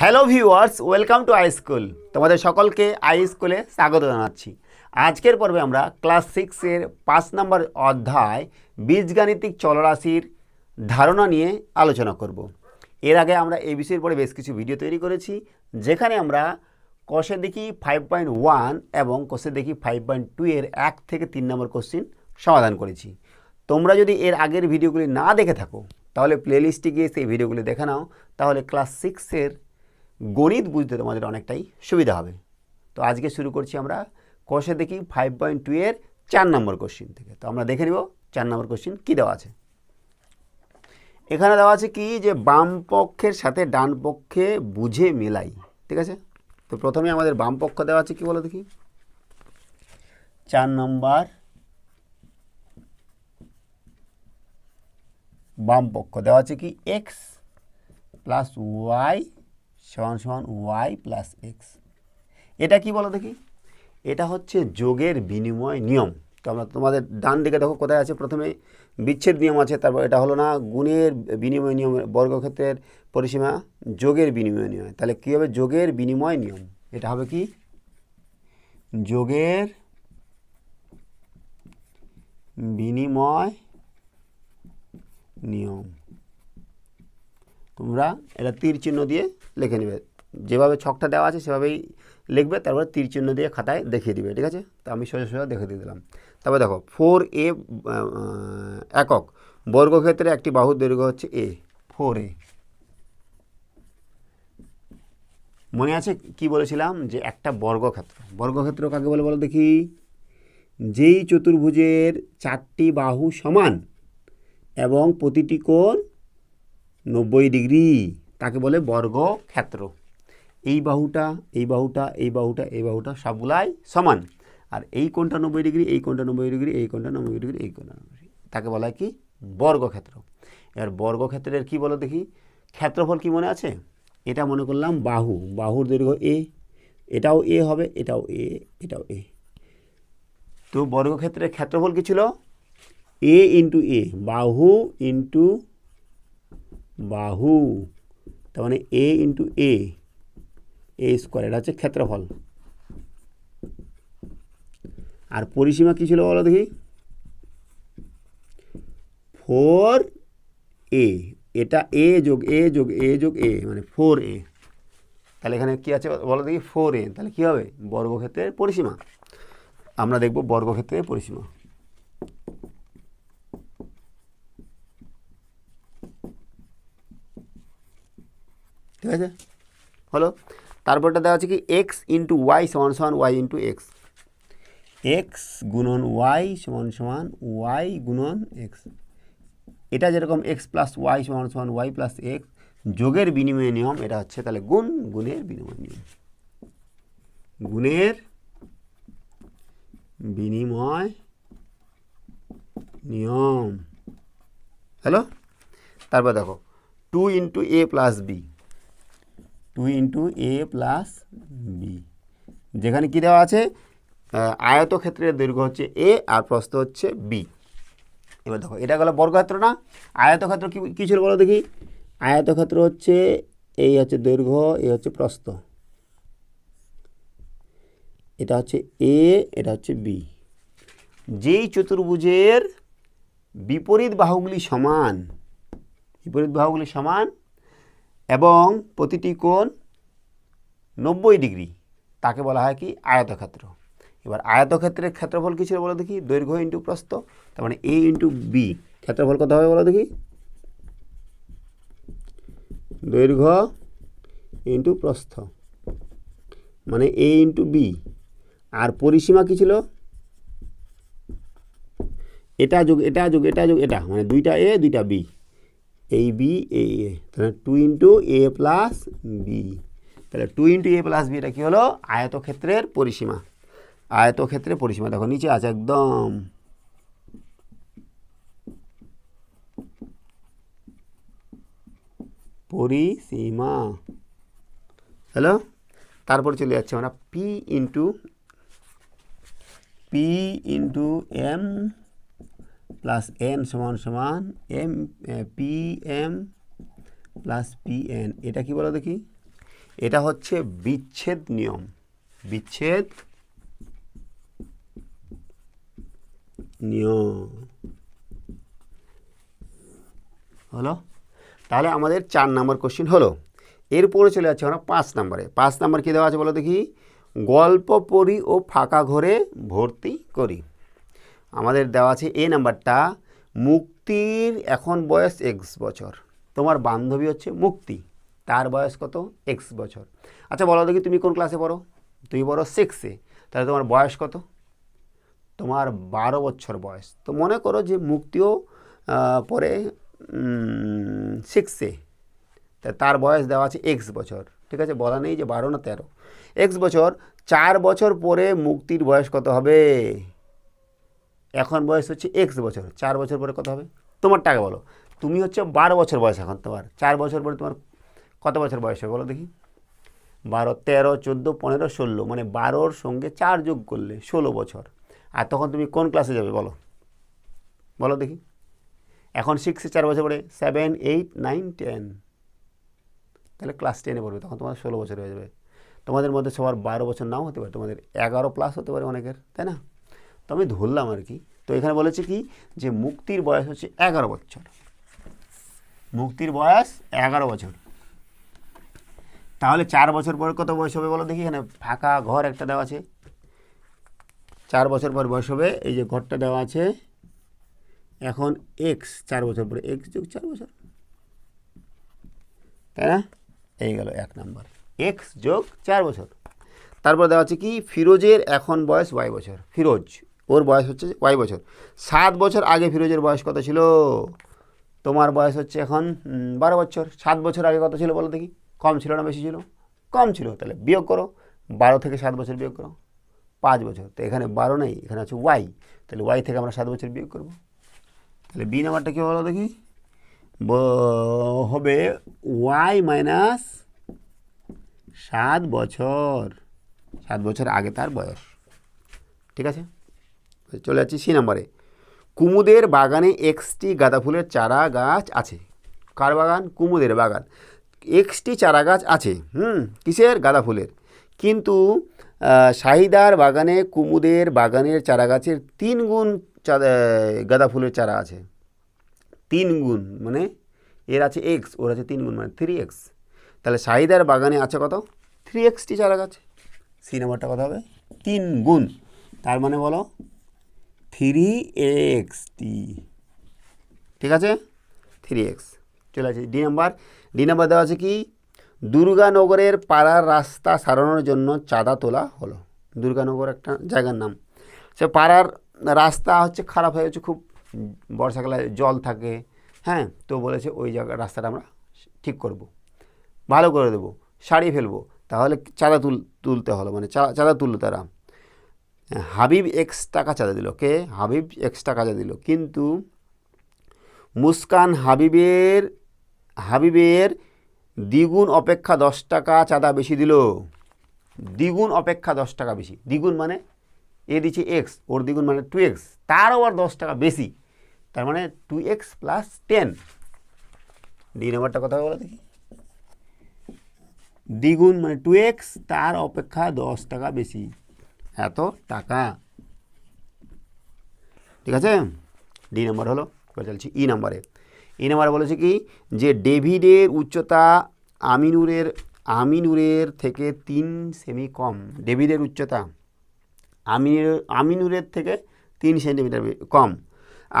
Hello viewers welcome to I school তোমাদের সকলকে I স্কুলে স্বাগত জানাচ্ছি আজকের পর্বে আমরা ক্লাস সিক্সের পাঁচ নম্বর অধ্যায় বীজগাণিতিক চলরাশির ধারণা নিয়ে আলোচনা করব। এর আগে আমরা এই বিষয়ের পরে বেশ কিছু ভিডিও তৈরি করেছি যেখানে আমরা কষে দেখি ফাইভ পয়েন্ট ওয়ান এবং কষে দেখি ফাইভ পয়েন্ট টু এর এক থেকে তিন নম্বর কোশ্চিন সমাধান করেছি তোমরা যদি এর আগের ভিডিওগুলি না দেখে থাকো তাহলে প্লেলিস্টে গিয়ে সেই ভিডিওগুলি দেখে নাও তাহলে ক্লাস সিক্সের গণিত বুঝতে তোমাদের অনেকটাই সুবিধা হবে তো আজকে শুরু করছি আমরা কষে দেখি ফাইভ পয়েন্ট টু এর চার নম্বর কোশ্চিন থেকে তো আমরা দেখে নিব চার নম্বর কোশ্চিন কী দেওয়া আছে এখানে দেওয়া আছে কি যে বাম পক্ষের সাথে ডান পক্ষে বুঝে মেলাই ঠিক আছে তো প্রথমে আমাদের বাম পক্ষ দেওয়া আছে কি বলো দেখি চার নম্বর বাম পক্ষ দেওয়া আছে কি এক্স প্লাস ওয়াই সমান সমান ওয়াই প্লাস এক্স এটা কি বলো দেখি এটা হচ্ছে যোগের বিনিময় নিয়ম তো তোমাদের ডান দিকে দেখো কোথায় আছে প্রথমে বিচ্ছেদ নিয়ম আছে তারপর এটা হলো না গুণের বিনিময় নিয়ম বর্গক্ষেত্রের পরিসীমা যোগের বিনিময় নিয়ম তাহলে কী হবে যোগের বিনিময় নিয়ম এটা হবে কি যোগের বিনিময় নিয়ম তোমরা এটা তীর চিহ্ন দিয়ে লিখে নেবে যেভাবে ছকটা দেওয়া আছে সেভাবেই লিখবে তারপরে তীর চিহ্ন দিয়ে খাতায় দেখিয়ে দিবে ঠিক আছে তো আমি সোজা সোজা দেখে দিয়ে দিলাম তারপর দেখো ফোর এ একক বর্গক্ষেত্রে একটি বাহু দৈর্ঘ্য হচ্ছে এ ফোর এ মনে আছে কি বলেছিলাম যে একটা বর্গক্ষেত্র বর্গক্ষেত্র কাকে বলে বলো দেখি যেই চতুর্ভুজের চারটি বাহু সমান এবং প্রতিটি কোণ নব্বই ডিগ্রি তাকে বলে বর্গক্ষেত্র এই বাহুটা এই বাহুটা এই বাহুটা এই বাহুটা সবগুলাই সমান আর এই কোনটা নব্বই ডিগ্রি এই কোনটা নব্বই ডিগ্রি এই কোনটা নব্বই ডিগ্রি এই কোনটা নব্বই ডিগ্রি তাকে বলা হয় কি বর্গক্ষেত্র এবার বর্গক্ষেত্রের কি বলো দেখি ক্ষেত্রফল কি মনে আছে এটা মনে করলাম বাহু বাহুর দৈর্ঘ্য এ এটাও এ হবে এটাও এ এটাও এ তো বর্গক্ষেত্রের ক্ষেত্রফল কী ছিল এ ইন্টু এ বাহু ইন্টু বাহু তার মানে এ ইন্টু এ এ স্কোয়ার এটা হচ্ছে ক্ষেত্রফল আর পরিসীমা কী ছিল বলো দেখি ফোর এ এটা এ যোগ এ যোগ এ যোগ এ মানে ফোর এ তাহলে এখানে কী আছে বলো দেখি ফোর এ তাহলে কী হবে বর্গক্ষেত্রের পরিসীমা আমরা দেখব বর্গক্ষেত্রের পরিসীমা ঠিক আছে হলো তারপরটা দেওয়া আছে কি এক্স ইন্টু ওয়াই সমান সমান ওয়াই ইন্টু এক্স এক্স গুণন ওয়াই সমান সমান ওয়াই গুণন এক্স এটা যেরকম এক্স প্লাস ওয়াই সমান সমান ওয়াই প্লাস এক্স যোগের বিনিময় নিয়ম এটা হচ্ছে তাহলে গুণ গুণের বিনিময় নিয়ম গুণের বিনিময় নিয়ম হ্যালো তারপর দেখো two into A plus B two into A plus B যেখানে কী দেওয়া আছে আয়তক্ষেত্রের দৈর্ঘ্য হচ্ছে এ আর প্রস্থ হচ্ছে বি এবার দেখো এটা গেলো বর্গক্ষেত্র না আয়তক্ষেত্র কী কী ছিল বলো দেখি আয়তক্ষেত্র হচ্ছে এই হচ্ছে দৈর্ঘ্য এই হচ্ছে প্রস্থ এটা হচ্ছে এ এটা হচ্ছে বি যেই চতুর্ভুজের বিপরীত বাহুগুলি সমান বিপরীত বাহুগুলি সমান এবং প্রতিটি কোণ নব্বই ডিগ্রি তাকে বলা হয় কি আয়তক্ষেত্র এবার আয়তক্ষেত্রের ক্ষেত্রফল কী ছিল বলো দেখি দৈর্ঘ্য ইন্টু প্রস্থ তার মানে এ ইন্টু বি ক্ষেত্রফল কত হবে বলো দেখি দৈর্ঘ্য ইন্টু প্রস্থ মানে এ ইন্টু বি আর পরিসীমা কী ছিল এটা যুগ এটা যুগ এটা যুগ এটা মানে দুইটা এ দুইটা বি এই বি এ এ তাহলে two into A plus B তাহলে two into A plus B এটা কী হলো আয়তক্ষেত্রের পরিসীমা আয়তক্ষেত্রের পরিসীমা দেখো নিচে আছে একদম পরিসীমা হ্যালো তারপরে চলে যাচ্ছে আমরা P into P into M plus N সমান সমান M P M plus P N এটা কি বলো দেখি এটা হচ্ছে বিচ্ছেদ নিয়ম বিচ্ছেদ নিয়ম হলো তাহলে আমাদের চার নম্বর কোশ্চেন হলো এরপরে চলে যাচ্ছে আমরা পাঁচ নম্বরে পাঁচ নম্বর কী দেওয়া আছে বলো দেখি গল্প পড়ি ও ফাঁকা ঘরে ভর্তি করি আমাদের দেওয়া আছে এ নাম্বারটা মুক্তির এখন বয়স এক্স বছর তোমার বান্ধবী হচ্ছে মুক্তি তার বয়স কত এক্স বছর আচ্ছা বলো দেখি তুমি কোন ক্লাসে পড়ো তুমি পড়ো সিক্সে তাহলে তোমার বয়স কত তোমার বারো বছর বয়স তো মনে করো যে মুক্তিও পরে সিক্সে তার বয়স দেওয়া আছে এক্স বছর ঠিক আছে বলা নেই যে বারো না তেরো এক্স বছর চার বছর পরে মুক্তির বয়স কত হবে এখন বয়স হচ্ছে এক্স বছর চার বছর পরে কত হবে তোমার টাকা বলো তুমি হচ্ছে বারো বছর বয়স এখন তোমার চার বছর পরে তোমার কত বছর বয়স হবে বলো দেখি বারো তেরো চোদ্দো পনেরো ষোলো মানে বারোর সঙ্গে চার যোগ করলে ষোলো বছর আর তখন তুমি কোন ক্লাসে যাবে বলো বলো দেখি এখন সিক্সে চার বছর পরে সেভেন এইট নাইন টেন তাহলে ক্লাস টেনে পড়বে তখন তোমার ষোলো বছর হয়ে যাবে তোমাদের মধ্যে সবার বারো বছর নাও হতে পারে তোমাদের এগারো প্লাস হতে পারে অনেকের তাই না তো আমি ধরলাম আর কি তো এখানে বলেছে কি যে মুক্তির বয়স হচ্ছে এগারো বছর মুক্তির বয়স এগারো বছর তাহলে চার বছর পর কত বয়স হবে বলো দেখি এখানে ফাঁকা ঘর একটা দেওয়া আছে চার বছর পর বয়স হবে এই যে ঘরটা দেওয়া আছে এখন এক্স চার বছর পরে এক্স যোগ চার বছর তাই না এই গেল এক নম্বর এক্স যোগ চার বছর তারপর দেওয়া আছে কি ফিরোজের এখন বয়স বাই বছর ফিরোজ ওর বয়স হচ্ছে কয় বছর সাত বছর আগে ফিরোজের বয়স কত ছিল তোমার বয়স হচ্ছে এখন বারো বছর সাত বছর আগে কত ছিল বলো দেখি কম ছিল না বেশি ছিল কম ছিল তাহলে বিয়োগ করো বারো থেকে সাত বছর বিয়োগ করো পাঁচ বছর তো এখানে বারো নেই এখানে আছে ওয়াই তাহলে ওয়াই থেকে আমরা সাত বছর বিয়োগ করবো তাহলে বি নাম্বারটা কী বলো দেখি হবে ওয়াই মাইনাস সাত বছর সাত বছর আগে তার বয়স ঠিক আছে চলে যাচ্ছি সি নাম্বারে কুমুদের বাগানে এক্সটি গাঁদা ফুলের চারা গাছ আছে কার বাগান কুমুদের বাগান এক্সটি চারা গাছ আছে হুম কিসের গাঁদা ফুলের কিন্তু শাহিদার বাগানে কুমুদের বাগানের চারা গাছের তিন গুণ গাঁদা ফুলের চারা আছে তিন গুণ মানে এর আছে এক্স ওর আছে তিন গুণ মানে থ্রি এক্স তাহলে শাহিদার বাগানে আছে কত থ্রি এক্সটি চারা গাছ সি নাম্বারটা কথা হবে তিন গুণ তার মানে বলো থ্রি এক্স টি ঠিক আছে থ্রি এক্স চলে আছে ডি নাম্বার ডি নাম্বার দেওয়া আছে কি দুর্গানগরের পাড়ার রাস্তা সারানোর জন্য চাঁদা তোলা হলো দুর্গানগর একটা জায়গার নাম সে পাড়ার রাস্তা হচ্ছে খারাপ হয়ে গেছে খুব বর্ষাকালে জল থাকে হ্যাঁ তো বলেছে ওই জায়গা রাস্তাটা আমরা ঠিক করব। ভালো করে দেবো সারিয়ে ফেলবো তাহলে চাঁদা তুল তুলতে হলো মানে চাঁদা তুললো তারা হাবিব এক্স টাকা চাঁদা দিল কে হাবিব এক্স টাকা চাঁদা দিল কিন্তু মুস্কান হাবিবের হাবিবের দ্বিগুণ অপেক্ষা দশ টাকা চাঁদা বেশি দিল দ্বিগুণ অপেক্ষা দশ টাকা বেশি দ্বিগুণ মানে এ দিচ্ছে এক্স ওর দ্বিগুণ মানে টু এক্স তারও আর দশ টাকা বেশি তার মানে two X plus ten D নম্বরটা কথা বলে দেখি দ্বিগুণ মানে টু এক্স তার অপেক্ষা দশ টাকা বেশি এত টাকা ঠিক আছে ডি নাম্বার হলো এবার চলছি ই নাম্বারে ই নাম্বার বলেছে কি যে ডেভিডের উচ্চতা আমিনুরের আমিনুরের থেকে তিন সেমি কম ডেভিডের উচ্চতা আমিনুর আমিনুরের থেকে তিন সেন্টিমিটার কম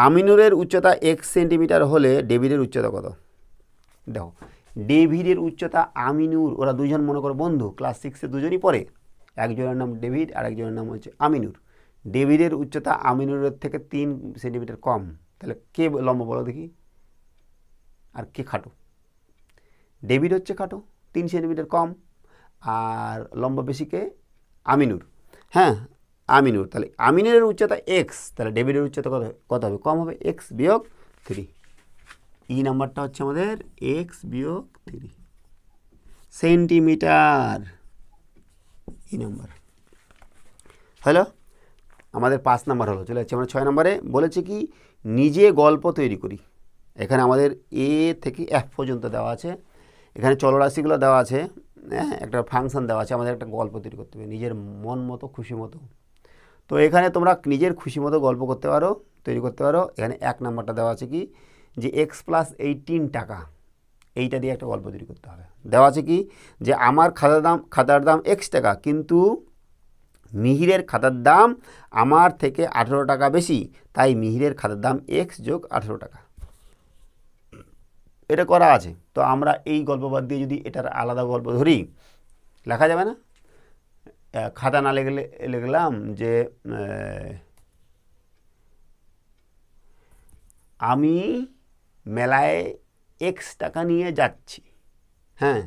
আমিনুরের উচ্চতা এক সেন্টিমিটার হলে ডেভিডের উচ্চতা কত দেখো ডেভিডের উচ্চতা আমিনুর ওরা দুজন মনে করো বন্ধু ক্লাস সিক্সে দুজনই পড়ে একজনের নাম ডেভিড আর একজনের নাম হচ্ছে আমিনুর ডেভিডের উচ্চতা আমিনুরের থেকে তিন সেন্টিমিটার কম তাহলে কে লম্বা বলো দেখি আর কে খাটো ডেভিড হচ্ছে খাটো তিন সেন্টিমিটার কম আর লম্বা বেশি কে আমিনুর হ্যাঁ আমিনুর তাহলে আমিনুরের উচ্চতা এক্স তাহলে ডেভিডের উচ্চতা কত কত হবে কম হবে এক্স বিয়োগ থ্রি ই নাম্বারটা হচ্ছে আমাদের এক্স বিয়োগ থ্রি সেন্টিমিটার এই নম্বর হ্যালো আমাদের পাঁচ নাম্বার হলো চলে যাচ্ছে আমরা ছয় নম্বরে বলেছে কি নিজে গল্প তৈরি করি এখানে আমাদের এ থেকে এফ পর্যন্ত দেওয়া আছে এখানে চলরাশিগুলো দেওয়া আছে হ্যাঁ একটা ফাংশন দেওয়া আছে আমাদের একটা গল্প তৈরি করতে হবে নিজের মন মতো খুশি মতো তো এখানে তোমরা নিজের খুশি মতো গল্প করতে পারো তৈরি করতে পারো এখানে এক নাম্বারটা দেওয়া আছে কি যে এক্স প্লাস এইটিন টাকা এইটা দিয়ে একটা গল্প তৈরি করতে হবে দেওয়া আছে কি যে আমার খাতার দাম খাতার দাম এক্স টাকা কিন্তু মিহিরের খাতার দাম আমার থেকে আঠেরো টাকা বেশি তাই মিহিরের খাতার দাম এক্স যোগ আঠেরো টাকা এটা করা আছে তো আমরা এই গল্প বাদ দিয়ে যদি এটার আলাদা গল্প ধরি লেখা যাবে না খাতা না লেগে লিখলাম যে আমি মেলায় এক্স টাকা নিয়ে যাচ্ছি হ্যাঁ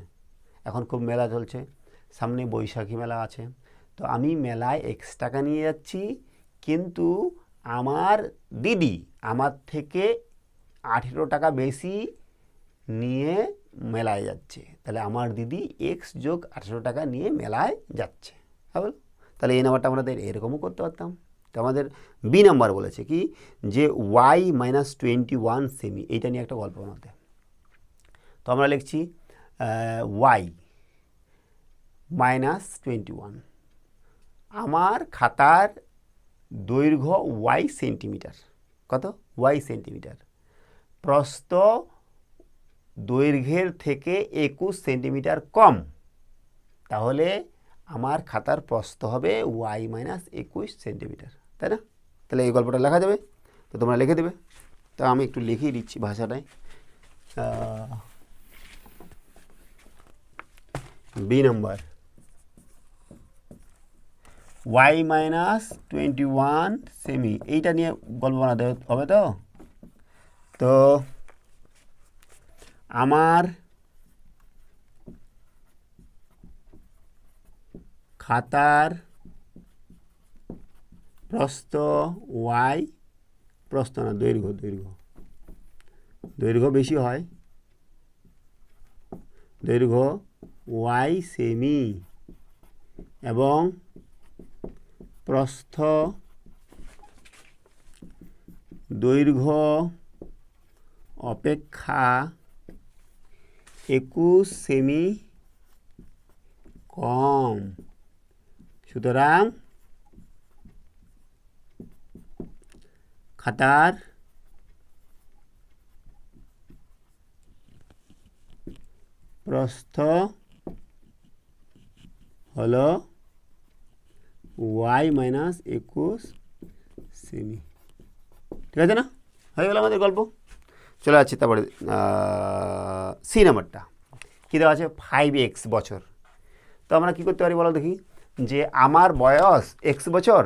এখন খুব মেলা চলছে সামনে বৈশাখী মেলা আছে তো আমি মেলায় এক্স টাকা নিয়ে যাচ্ছি কিন্তু আমার দিদি আমার থেকে আঠেরো টাকা বেশি নিয়ে মেলায় যাচ্ছে তাহলে আমার দিদি এক্স যোগ আঠেরো টাকা নিয়ে মেলায় যাচ্ছে হ্যাঁ বল তাহলে এই নাম্বারটা আমাদের এরকমও করতে পারতাম তো আমাদের বি নাম্বার বলেছে কি যে ওয়াই মাইনাস টোয়েন্টি ওয়ান সেমি এইটা নিয়ে একটা গল্প আমাদের তো আমরা লিখছি ওয়াই মাইনাস টোয়েন্টি ওয়ান আমার খাতার দৈর্ঘ্য ওয়াই সেন্টিমিটার কত ওয়াই সেন্টিমিটার প্রস্ত দৈর্ঘ্যের থেকে একুশ সেন্টিমিটার কম তাহলে আমার খাতার প্রস্ত হবে ওয়াই মাইনাস একুশ সেন্টিমিটার তাই না তাহলে এই গল্পটা লেখা যাবে তো তোমরা লিখে দেবে তো আমি একটু লিখিয়ে দিচ্ছি ভাষাটায় B number Y minus twenty one সেমি এইটা নিয়ে গল্প বানাতে হবে তো তো আমার খাতার প্রস্থ ওয়াই প্রস্থ না দৈর্ঘ্য দৈর্ঘ্য দৈর্ঘ্য বেশি হয় দৈর্ঘ্য ওয়াই সেমি এবং প্রস্থ দৈর্ঘ্য অপেক্ষা একুশ সেমি কম সুতরাং খাতার প্রস্থ হলো ওয়াই মাইনাস একুশ সেমি ঠিক আছে না হয়ে গেল আমাদের গল্প চলে যাচ্ছি তারপরে সি নাম্বারটা কী দেওয়া আছে ফাইভ এক্স বছর তো আমরা কী করতে পারি বলো দেখি যে আমার বয়স এক্স বছর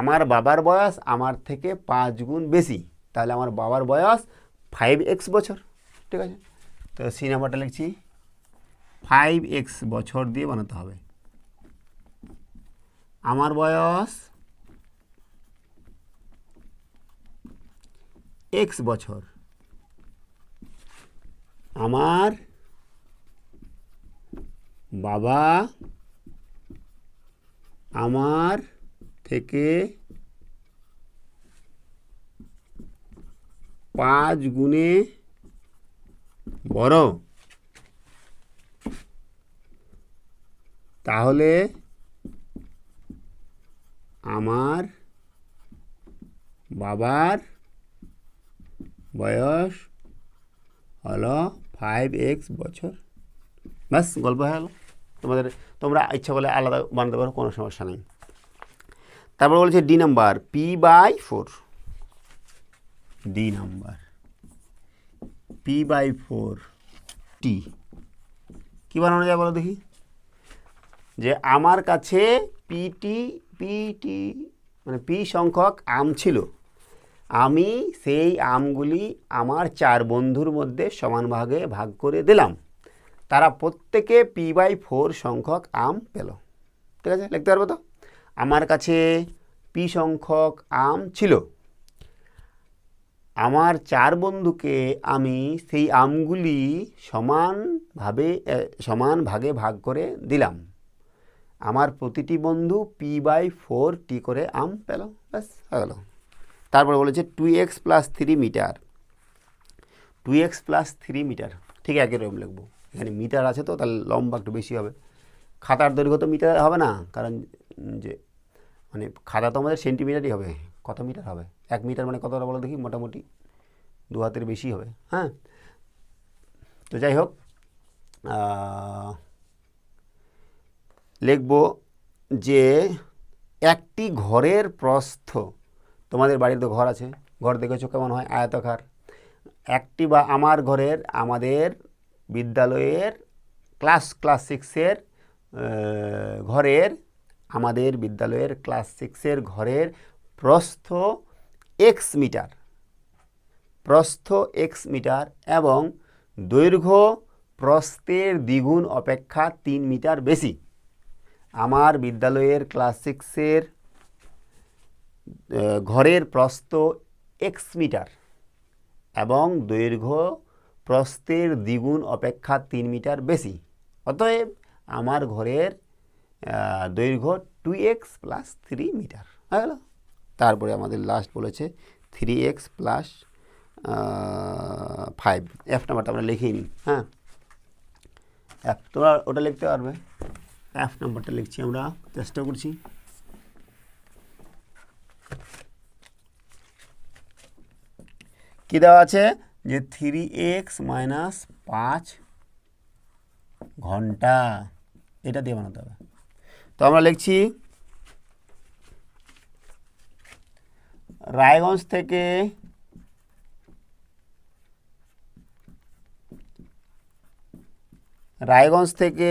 আমার বাবার বয়স আমার থেকে পাঁচ গুণ বেশি তাহলে আমার বাবার বয়স ফাইভ এক্স বছর ঠিক আছে তো সি নাম্বারটা লিখছি ফাইভ এক্স বছর দিয়ে বানাতে হবে আমার বয়স এক্স বছর আমার বাবা আমার থেকে পাঁচ গুণে বড় তাহলে আমার বাবার বয়স হলো ফাইভ এক্স বছর ব্যাস গল্প হয়ে গেল তোমাদের তোমরা ইচ্ছা করলে আলাদা বানাতে পারো কোনো সমস্যা নেই তারপর বলছে D number P by four D number P by four T কী বানানো যায় বলো দেখি যে আমার কাছে পিটি পিটি মানে পি সংখ্যক আম ছিল আমি সেই আমগুলি আমার চার বন্ধুর মধ্যে সমান ভাগে ভাগ করে দিলাম তারা প্রত্যেকে পি বাই ফোর সংখ্যক আম পেল ঠিক আছে লিখতে পারবো তো আমার কাছে পি সংখ্যক আম ছিল আমার চার বন্ধুকে আমি সেই আমগুলি সমানভাবে সমান ভাগে ভাগ করে দিলাম আমার প্রতিটি বন্ধু পি বাই ফোর টি করে আম পেল ব্যাস হয়ে গেল তারপরে বলেছে two X plus three metre two X plus three metre ঠিক একই রকম লিখবো এখানে মিটার আছে তো তাহলে লম্বা একটু বেশি হবে খাতার দৈর্ঘ্য তো মিটার হবে না কারণ যে মানে খাতা তো আমাদের সেন্টিমিটারই হবে কত মিটার হবে এক মিটার মানে কতটা বলো দেখি মোটামুটি দু হাতের বেশি হবে হ্যাঁ তো যাই হোক লিখব যে একটি ঘরের প্রস্থ তোমাদের বাড়ির তো ঘর আছে ঘর দেখেছো কেমন হয় আয়তাকার একটি বা আমার ঘরের আমাদের বিদ্যালয়ের ক্লাস ক্লাস সিক্সের ঘরের আমাদের বিদ্যালয়ের ক্লাস সিক্সের ঘরের প্রস্থ এক্স মিটার প্রস্থ এক্স মিটার এবং দৈর্ঘ্য প্রস্থের দ্বিগুণ অপেক্ষা তিন মিটার বেশি আমার বিদ্যালয়ের ক্লাস সিক্সের ঘরের প্রস্থ এক্স মিটার এবং দৈর্ঘ্য প্রস্থের দ্বিগুণ অপেক্ষা তিন মিটার বেশি অতএব আমার ঘরের দৈর্ঘ্য two X plus three metre হয়ে গেল তারপরে আমাদের লাস্ট বলেছে three X plus five F নাম্বারটা আমরা লিখে নিই হ্যাঁ এফ তোমরা ওটা লিখতে পারবে এফ নাম্বারটা লিখছি আমরা চেষ্টা করছি কি দেওয়া আছে যে থ্রি এক্স মাইনাস পাঁচ ঘন্টা এটা দিয়ে বানাতে হবে তো আমরা লিখছি রায়গঞ্জ থেকে রায়গঞ্জ থেকে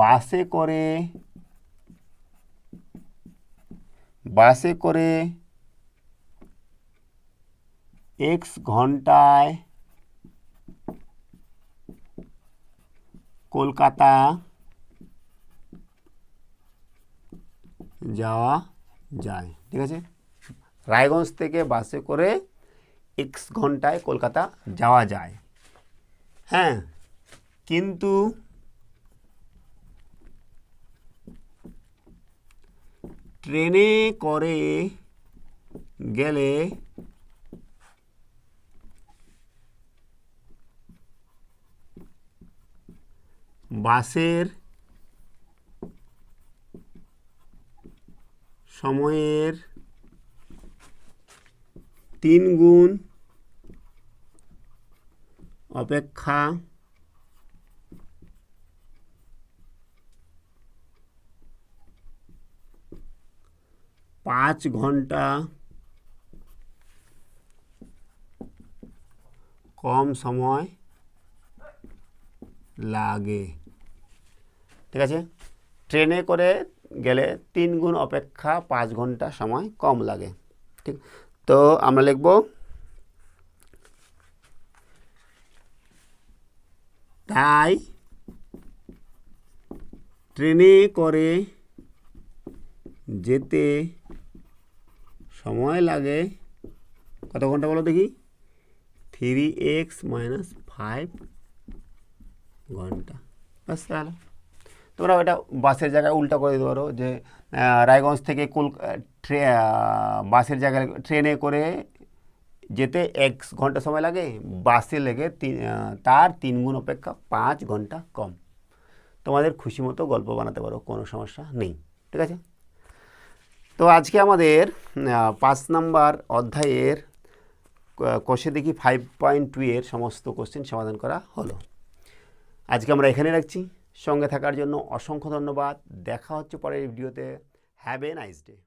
বাসে করে বাসে করে এক্স ঘন্টায় কলকাতা যাওয়া যায় ঠিক আছে রায়গঞ্জ থেকে বাসে করে এক্স ঘন্টায় কলকাতা যাওয়া যায় হ্যাঁ কিন্তু ট্রেনে করে গেলে বাসের সময়ের তিন গুণ অপেক্ষা পাঁচ ঘন্টা কম সময় লাগে ঠিক আছে ট্রেনে করে গেলে তিন গুণ অপেক্ষা পাঁচ ঘন্টা সময় কম লাগে ঠিক তো আমরা লিখব তাই ট্রেনে করে যেতে সময় লাগে কত ঘন্টা বলো দেখি থ্রি এক্স মাইনাস ফাইভ ঘন্টা ব্যাস তাহলে তোমরা ওইটা বাসের জায়গায় উল্টা করে দিতে পারো যে রায়গঞ্জ থেকে কল বাসের জায়গায় ট্রেনে করে যেতে এক ঘন্টা সময় লাগে বাসে লেগে তার তিন গুণ অপেক্ষা পাঁচ ঘন্টা কম তোমাদের খুশি মতো গল্প বানাতে পারো কোনো সমস্যা নেই ঠিক আছে তো আজকে আমাদের পাঁচ নাম্বার অধ্যায়ের কোষে দেখি ফাইভ পয়েন্ট টু এর সমস্ত কোশ্চেন সমাধান করা হলো আজকে আমরা এখানে রাখছি সঙ্গে থাকার জন্য অসংখ্য ধন্যবাদ দেখা হচ্ছে পরের ভিডিওতে হ্যাভ এ নাইস ডে